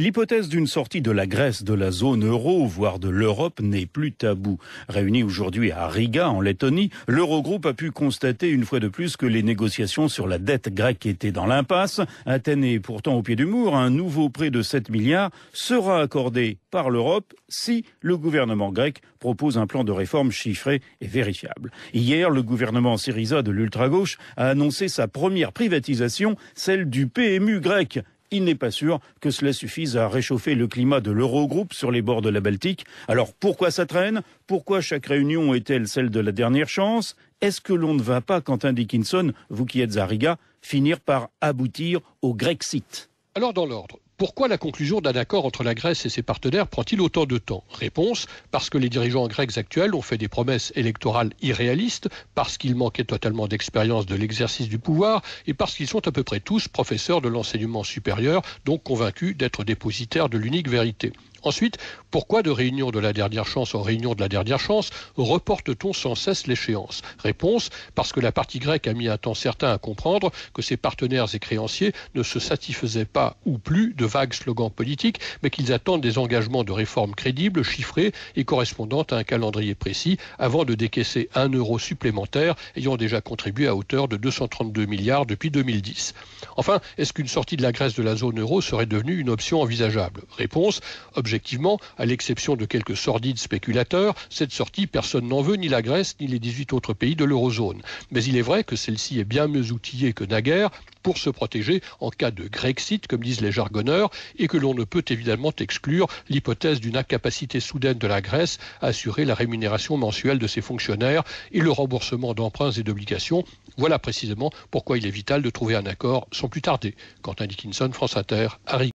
L'hypothèse d'une sortie de la Grèce de la zone euro, voire de l'Europe, n'est plus tabou. Réunie aujourd'hui à Riga, en Lettonie, l'Eurogroupe a pu constater une fois de plus que les négociations sur la dette grecque étaient dans l'impasse. Athènes est pourtant au pied du mur. Un nouveau prêt de 7 milliards sera accordé par l'Europe si le gouvernement grec propose un plan de réforme chiffré et vérifiable. Hier, le gouvernement Syriza de l'ultra-gauche a annoncé sa première privatisation, celle du PMU grec il n'est pas sûr que cela suffise à réchauffer le climat de l'Eurogroupe sur les bords de la Baltique. Alors pourquoi ça traîne Pourquoi chaque réunion est-elle celle de la dernière chance Est-ce que l'on ne va pas, Quentin Dickinson, vous qui êtes à Riga, finir par aboutir au Grexit alors dans l'ordre, pourquoi la conclusion d'un accord entre la Grèce et ses partenaires prend-il autant de temps Réponse parce que les dirigeants grecs actuels ont fait des promesses électorales irréalistes, parce qu'ils manquaient totalement d'expérience de l'exercice du pouvoir et parce qu'ils sont à peu près tous professeurs de l'enseignement supérieur, donc convaincus d'être dépositaires de l'unique vérité. Ensuite, pourquoi de réunion de la dernière chance en réunion de la dernière chance reporte-t-on sans cesse l'échéance Réponse parce que la partie grecque a mis un temps certain à comprendre que ses partenaires et créanciers ne se satisfaisaient pas ou plus de vagues slogans politiques, mais qu'ils attendent des engagements de réformes crédibles, chiffrés et correspondant à un calendrier précis, avant de décaisser un euro supplémentaire, ayant déjà contribué à hauteur de 232 milliards depuis 2010. Enfin, est-ce qu'une sortie de la Grèce de la zone euro serait devenue une option envisageable Réponse, objectivement, à l'exception de quelques sordides spéculateurs, cette sortie, personne n'en veut, ni la Grèce, ni les 18 autres pays de l'eurozone. Mais il est vrai que celle-ci est bien mieux outillée que naguère pour se protéger en cas de Grexit, comme disent les jargonneurs, et que l'on ne peut évidemment exclure l'hypothèse d'une incapacité soudaine de la Grèce à assurer la rémunération mensuelle de ses fonctionnaires et le remboursement d'emprunts et d'obligations. Voilà précisément pourquoi il est vital de trouver un accord sans plus tarder. Quentin Dickinson, France Inter, Harry.